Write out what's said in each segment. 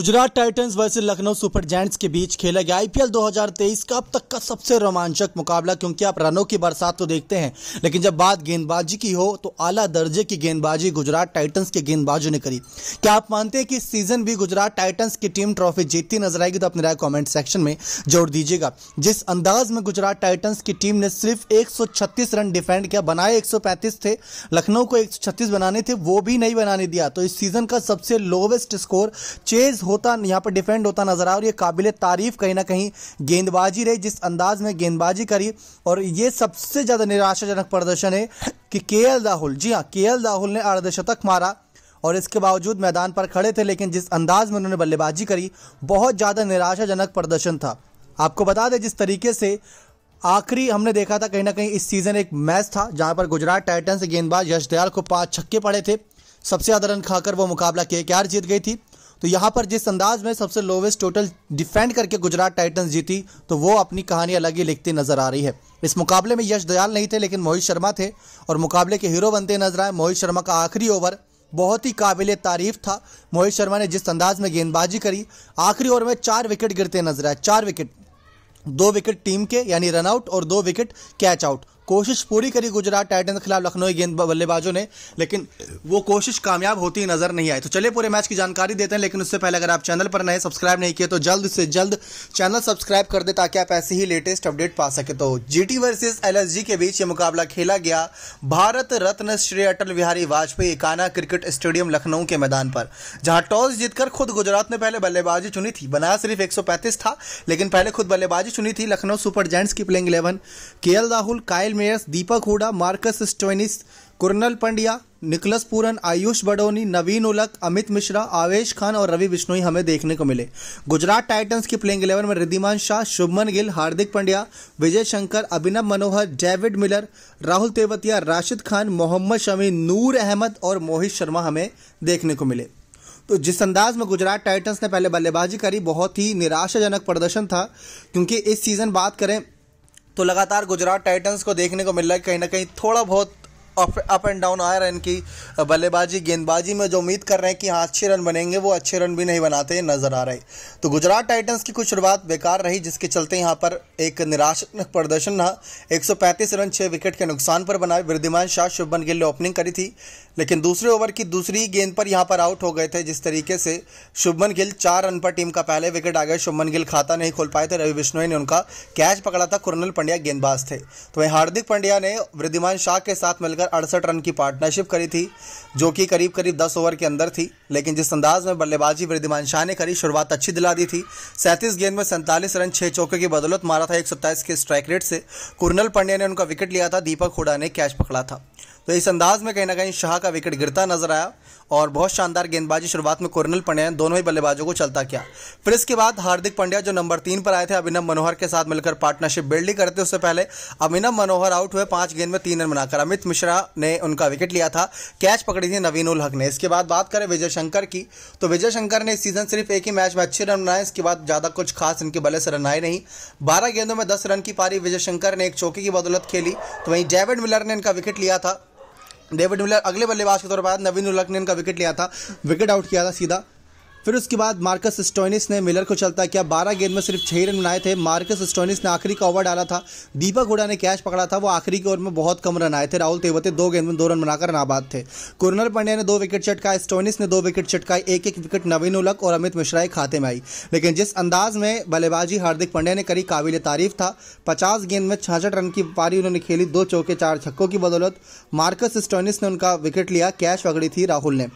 Gujarat titans versus Lucknow super giants के बीच खेला गया आईपीएल 2023 का अब तक का सबसे रोमांचक मुकाबला क्योंकि आप रनों की बरसात तो देखते हैं लेकिन जब बात गेंदबाजी की हो तो आला दर्जे की गेंदबाजी गुजरात टाइटंस के गेंदबाजों ने करी क्या आप मानते हैं कि सीजन भी गुजरात टाइटन्स की टीम ट्रॉफी जीतती नजर आएगी तो अपने राय कॉमेंट सेक्शन में जोड़ दीजिएगा जिस अंदाज में गुजरात टाइटन्स की टीम ने सिर्फ एक रन डिफेंड किया बनाए एक थे लखनऊ को एक बनाने थे वो भी नहीं बनाने दिया तो इस सीजन का सबसे लोवेस्ट स्कोर चेज होता यहाँ पर डिफेंड होता नजर आया और ये काबिल तारीफ कहीं ना कहीं गेंदबाजी रही जिस अंदाज में गेंदबाजी करी और ये सबसे ज़्यादा निराशाजनक प्रदर्शन है कि के राहुल जी हाँ के राहुल ने अर्धशतक मारा और इसके बावजूद मैदान पर खड़े थे लेकिन जिस अंदाज में उन्होंने बल्लेबाजी करी बहुत ज़्यादा निराशाजनक प्रदर्शन था आपको बता दें जिस तरीके से आखिरी हमने देखा था कहीं ना कहीं इस सीज़न एक मैच था जहां पर गुजरात टाइटन्स गेंदबाज यश दयाल को पांच छक्के पड़े थे सबसे ज़्यादा रन खाकर वो मुकाबला के जीत गई थी तो यहाँ पर जिस अंदाज में सबसे लोवेस्ट टोटल डिफेंड करके गुजरात टाइटन्स जीती तो वो अपनी कहानी अलग ही लिखती नजर आ रही है इस मुकाबले में यश दयाल नहीं थे लेकिन मोहित शर्मा थे और मुकाबले के हीरो बनते नजर आए मोहित शर्मा का आखिरी ओवर बहुत ही काबिल तारीफ था मोहित शर्मा ने जिस अंदाज में गेंदबाजी करी आखिरी ओवर में चार विकेट गिरते नजर आए चार विकेट दो विकेट टीम के यानी रनआउट और दो विकेट कैच आउट कोशिश पूरी करी गुजरात टाइटन के खिलाफ लखनऊ गेंद बल्लेबाजों ने लेकिन वो कोशिश कामयाब होती नजर नहीं आई तो चलिए पूरे मैच की जानकारी देते हैं लेकिन उससे पहले अगर आप चैनल पर नए सब्सक्राइब नहीं किए तो जल्द से जल्द चैनल सब्सक्राइब कर दे ताकि आप ऐसी ही लेटेस्ट अपडेट पा सके तो जीटी वर्सेस एल के बीच ये मुकाबला खेला गया भारत रत्न श्री अटल बिहारी वाजपेयी काना क्रिकेट स्टेडियम लखनऊ के मैदान पर जहां टॉस जीतकर खुद गुजरात ने पहले बल्लेबाजी चुनी थी बनाया सिर्फ एक था लेकिन पहले खुद बल्लेबाजी चुनी थी लखनऊ सुपर जैंट्स की प्लेइंग इलेवन के Rahul Kyle Mayers Deepak Hooda Marcus Stoinis Krunal Pandya Nicholas Pooran Ayush Badoni Naveen ul Haq Amit Mishra आवेश खान और रवि बिश्नोई हमें देखने को मिले गुजरात टाइटंस की प्लेइंग इलेवन में रिद्धिमान शाह शुभमन गिल हार्दिक पंड्या विजय शंकर अभिनव मनोहर डेविड मिलर राहुल तेवतिया राशिद खान मोहम्मद शमी नूर अहमद और मोहित शर्मा हमें देखने को मिले तो जिस अंदाज में गुजरात टाइटंस ने पहले बल्लेबाजी करी बहुत ही निराशाजनक प्रदर्शन था क्योंकि इस सीज़न बात करें तो लगातार गुजरात टाइटंस को देखने को मिल रहा है कहीं ना कहीं थोड़ा बहुत अप एंड डाउन आ रहा है इनकी बल्लेबाजी गेंदबाजी में जो उम्मीद कर रहे हैं कि हाँ अच्छे रन बनेंगे वो अच्छे रन भी नहीं बनाते नजर आ रहे तो गुजरात टाइटन्स की कुछ शुरुआत बेकार रही जिसके चलते यहाँ पर एक निराशाजनक प्रदर्शन रहा एक रन छः विकेट के नुकसान पर बनाए वृद्धिमान शाह शुभन गिल ने ओपनिंग करी थी लेकिन दूसरे ओवर की दूसरी गेंद पर यहाँ पर आउट हो गए थे जिस तरीके से शुभमन गिल चार रन पर टीम का पहले विकेट आ गए शुभमन गिल खाता नहीं खोल पाए थे रवि बिश्नोई ने उनका कैच पकड़ा था कुरनल पंड्या गेंदबाज थे तो वहीं हार्दिक पंड्या ने वृद्धिमान शाह के साथ मिलकर अड़सठ रन की पार्टनरशिप करी थी जो कि करीब करीब 10 ओवर के अंदर थी लेकिन जिस अंदाज में बल्लेबाजी वृद्धिमान शाह ने करी शुरुआत अच्छी दिला दी थी सैंतीस गेंद में सैंतालीस रन छः चौके की बदौलत मारा था एक के स्ट्राइक रेट से कुरनल पांड्या ने उनका विकेट लिया था दीपक हुडा ने कैच पकड़ा था तो इस अंदाज में कहीं ना कहीं शाह का विकेट गिरता नजर आया और बहुत शानदार गेंदबाजी शुरुआत में कोरनल पंड्या ने दोनों ही बल्लेबाजों को चलता किया फिर इसके बाद हार्दिक पंड्या जो नंबर तीन पर आए थे अभिनव मनोहर के साथ मिलकर पार्टनरशिप बिल्डिंग करते उससे पहले अभिनव मनोहर आउट हुए पांच गेंद में तीन रन बनाकर अमित मिश्रा ने उनका विकेट लिया था कैच पकड़ी थी नवीन उल हक ने इसके बाद बात करें विजय शंकर की तो विजय शंकर ने इस सीजन सिर्फ एक ही मैच में अच्छे रन बनाए इसके बाद ज़्यादा कुछ खास इनके बल्ले से रन आए नहीं बारह गेंदों में दस रन की पारी विजय शंकर ने एक चौके की बदौलत खेली तो वहीं डेविड मिलर ने इनका विकेट लिया था डेविड मिलर अगले बल्लेबाज के तौर पर नवीन ने इनका विकेट लिया था विकेट आउट किया था सीधा फिर उसके बाद मार्कस स्टोइनिस ने मिलर को चलता किया बारह गेंद में सिर्फ छह रन बनाए थे मार्कस स्टोइनिस ने आखिरी का ओवर डाला था दीपक हुडा ने कैच पकड़ा था वो आखिरी के ओवर में बहुत कम रन आए थे राहुल तेवते दो गेंद में दो रन बनाकर नाबाद थे कुरनर पांड्या ने दो विकेट चटकाए स्टोइनिस ने दो विकेट चटकाए एक एक विकेट नवीन उलक और अमित मिश्रा के खाते में आई लेकिन जिस अंदाज में बल्लेबाजी हार्दिक पांड्या ने करी काबिल तारीफ था पचास गेंद में छाछठ रन की पारी उन्होंने खेली दो चौके चार छक्कों की बदौलत मार्कस स्टोइनिस ने उनका विकेट लिया कैच पकड़ी थी राहुल ने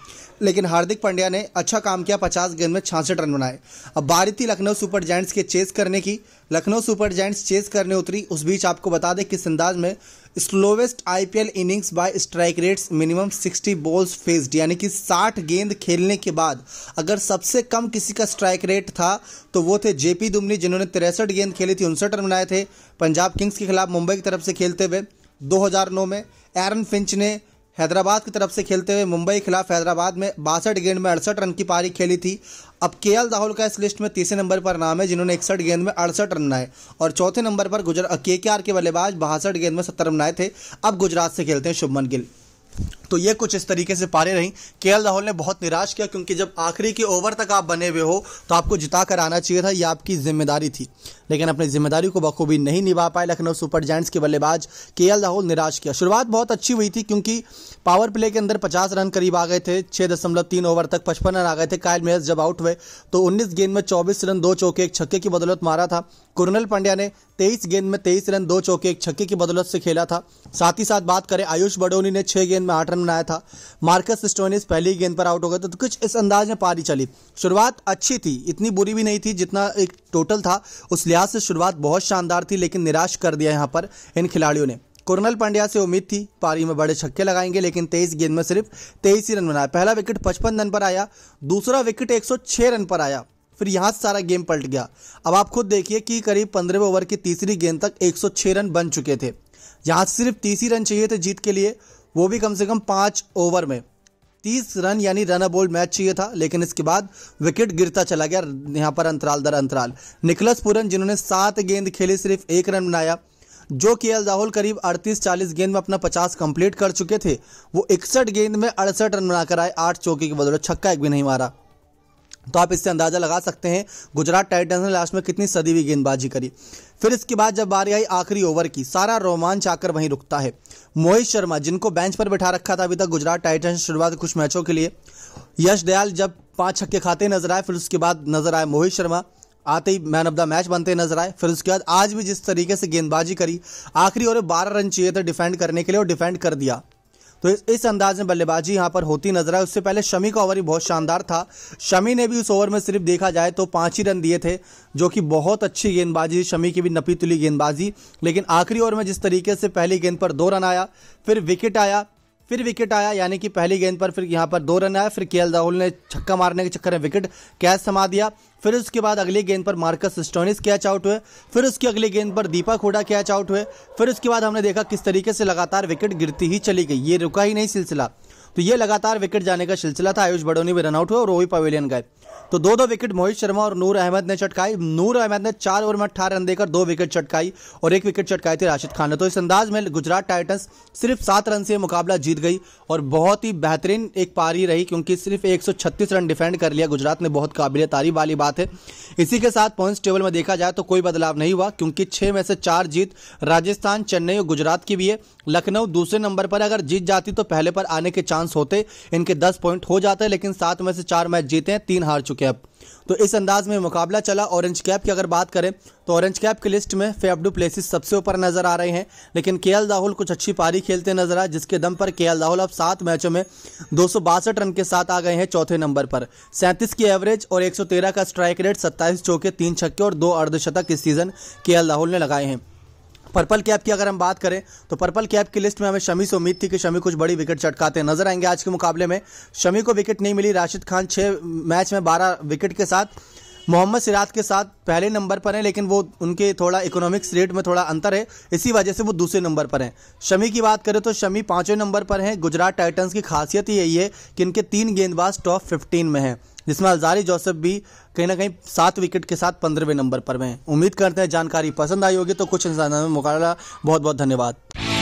लेकिन हार्दिक पांड्या ने अच्छा काम किया पचास गेंद में छियासठ रन बनाए अब बारी थी लखनऊ सुपर जायंट्स के चेस करने की लखनऊ सुपर जायंट्स चेस करने उतरी उस बीच आपको बता दें किस अंदाज में slowest IPL innings by strike rates minimum 60 balls faced यानी कि 60 गेंद खेलने के बाद अगर सबसे कम किसी का स्ट्राइक रेट था तो वो थे जेपी दुमनी जिन्होंने तिरसठ गेंद खेली थी उनसठ रन बनाए थे पंजाब किंग्स के खिलाफ मुंबई की तरफ से खेलते हुए 2009 में एरन फिंच ने हैदराबाद की तरफ से खेलते हुए मुंबई के खिलाफ हैदराबाद में बासठ गेंद में अड़सठ रन की पारी खेली थी अब के एल राहुल का इस लिस्ट में तीसरे नंबर पर नाम है जिन्होंने इकसठ गेंद में अड़सठ रन बनाए और चौथे नंबर पर गुजर के के आर के बल्लेबाज बासठ गेंद में सत्तर बनाए थे अब गुजरात से खेलते हैं शुभमन गिल तो ये कुछ इस तरीके से पारे रही के राहुल ने बहुत निराश किया क्योंकि जब आखिरी के ओवर तक आप बने हुए हो तो आपको जिता कर आना चाहिए था यह आपकी जिम्मेदारी थी लेकिन अपनी जिम्मेदारी को बखूबी नहीं निभा पाए लखनऊ सुपर जायंट्स के बल्लेबाज के राहुल निराश किया शुरुआत बहुत अच्छी हुई थी क्योंकि पावर प्ले के अंदर पचास रन करीब आ गए थे छह ओवर तक पचपन रन आ गए थे कायल मेहर जब आउट हुए तो उन्नीस गेंद में चौबीस रन दो चौके एक छक्के की बदौलत मारा था कुरनल पांड्या ने तेईस गेंद में तेईस रन दो चौके एक छक्के की बदौलत से खेला था साथ ही साथ बात करें आयुष बडोनी ने छह गेंद में आठ पैटर्न बनाया था मार्कस स्टोनिस पहली गेंद पर आउट हो गए तो कुछ इस अंदाज में पारी चली शुरुआत अच्छी थी इतनी बुरी भी नहीं थी जितना एक टोटल था उस लिहाज से शुरुआत बहुत शानदार थी लेकिन निराश कर दिया यहाँ पर इन खिलाड़ियों ने कर्नल पांड्या से उम्मीद थी पारी में बड़े छक्के लगाएंगे लेकिन तेईस गेंद में सिर्फ तेईस ही रन बनाए पहला विकेट पचपन रन पर आया दूसरा विकेट एक रन पर आया फिर यहाँ से सारा गेम पलट गया अब आप खुद देखिए कि करीब पंद्रहवें ओवर की तीसरी गेंद तक 106 रन बन चुके थे यहाँ सिर्फ तीसरी रन चाहिए थे जीत के लिए वो भी कम से कम पाँच ओवर में तीस रन यानी रन अबोल्ड मैच चाहिए था लेकिन इसके बाद विकेट गिरता चला गया यहाँ पर अंतराल दर अंतराल निकलस पुरन जिन्होंने सात गेंद खेली सिर्फ एक रन बनाया जो के एल राहुल करीब 38-40 गेंद में अपना 50 कंप्लीट कर चुके थे वो इकसठ गेंद में अड़सठ रन बनाकर आए आठ चौके की बदौलत छक्का एक भी नहीं मारा तो आप इससे अंदाज़ा लगा सकते हैं गुजरात टाइटन्स ने लास्ट में कितनी सदी हुई गेंदबाजी करी फिर इसके बाद जब बारी आई आखिरी ओवर की सारा रोमांच आकर वहीं रुकता है मोहित शर्मा जिनको बेंच पर बैठा रखा था अभी तक गुजरात टाइटन्स शुरुआत कुछ मैचों के लिए यश दयाल जब पांच छक्के खाते नजर आए फिर उसके बाद नजर आए मोहित शर्मा आते ही मैन ऑफ द मैच बनते नजर आए फिर उसके बाद आज भी जिस तरीके से गेंदबाजी करी आखिरी ओवर बारह रन चाहिए थे डिफेंड करने के लिए और डिफेंड कर दिया तो इस, अंदाज में बल्लेबाजी यहाँ पर होती नजर आई उससे पहले शमी का ओवर ही बहुत शानदार था शमी ने भी उस ओवर में सिर्फ देखा जाए तो पाँच ही रन दिए थे जो कि बहुत अच्छी गेंदबाजी शमी की भी नपी तुली गेंदबाजी लेकिन आखिरी ओवर में जिस तरीके से पहली गेंद पर दो रन आया फिर विकेट आया फिर विकेट आया यानी कि पहली गेंद पर फिर यहाँ पर दो रन आया फिर के राहुल ने छक्का मारने के चक्कर में विकेट कैच समा दिया फिर उसके बाद अगले गेंद पर मार्कस स्टोनिस कैच आउट हुए फिर उसके अगले गेंद पर दीपक हुडा कैच आउट हुए फिर उसके बाद हमने देखा किस तरीके से लगातार विकेट गिरती ही चली गई ये रुका ही नहीं सिलसिला तो ये लगातार विकेट जाने का सिलसिला था आयुष बडोनी भी रनआउट हुए और रोहित पवेलियन गए तो दो दो विकेट मोहित शर्मा और नूर अहमद ने चटकाई नूर अहमद ने चार ओवर में अठारह रन देकर दो विकेट चटकाई और एक विकेट चटकाई थी राशिद खान ने तो इस अंदाज में गुजरात टाइटंस सिर्फ सात रन से मुकाबला जीत गई और बहुत ही बेहतरीन एक पारी रही क्योंकि सिर्फ एक रन डिफेंड कर लिया गुजरात ने बहुत काबिल तारीफ वाली बात है इसी के साथ पॉइंट्स टेबल में देखा जाए तो कोई बदलाव नहीं हुआ क्योंकि छः में से चार जीत राजस्थान चेन्नई और गुजरात की भी है लखनऊ दूसरे नंबर पर अगर जीत जाती तो पहले पर आने के चांस चांस होते इनके दस पॉइंट हो जाते लेकिन सात में से चार मैच जीते हैं तीन हार चुके अब तो इस अंदाज में मुकाबला चला ऑरेंज कैप की अगर बात करें तो ऑरेंज कैप की लिस्ट में फेफडू प्लेसिस सबसे ऊपर नजर आ रहे हैं लेकिन के राहुल कुछ अच्छी पारी खेलते नजर आए जिसके दम पर के राहुल अब सात मैचों में दो रन के साथ आ गए हैं चौथे नंबर पर सैंतीस की एवरेज और एक का स्ट्राइक रेट सत्ताईस चौके तीन छक्के और दो अर्धशतक इस सीजन के राहुल ने लगाए हैं पर्पल कैप की अगर हम बात करें तो पर्पल कैप की लिस्ट में हमें शमी से उम्मीद थी कि शमी कुछ बड़ी विकेट चटकाते नजर आएंगे आज के मुकाबले में शमी को विकेट नहीं मिली राशिद खान छह मैच में बारह विकेट के साथ मोहम्मद सिराज के साथ पहले नंबर पर हैं लेकिन वो उनके थोड़ा इकोनॉमिक्स रेट में थोड़ा अंतर है इसी वजह से वो दूसरे नंबर पर हैं शमी की बात करें तो शमी पाँचवें नंबर पर हैं गुजरात टाइटंस की खासियत ही यही है कि इनके तीन गेंदबाज टॉप फिफ्टीन में हैं जिसमें अजारी जोसेफ भी कहीं ना कहीं सात विकेट के साथ पंद्रहवें नंबर पर में हैं उम्मीद करते हैं जानकारी पसंद आई होगी तो कुछ इंसानों में मुकाबला बहुत बहुत धन्यवाद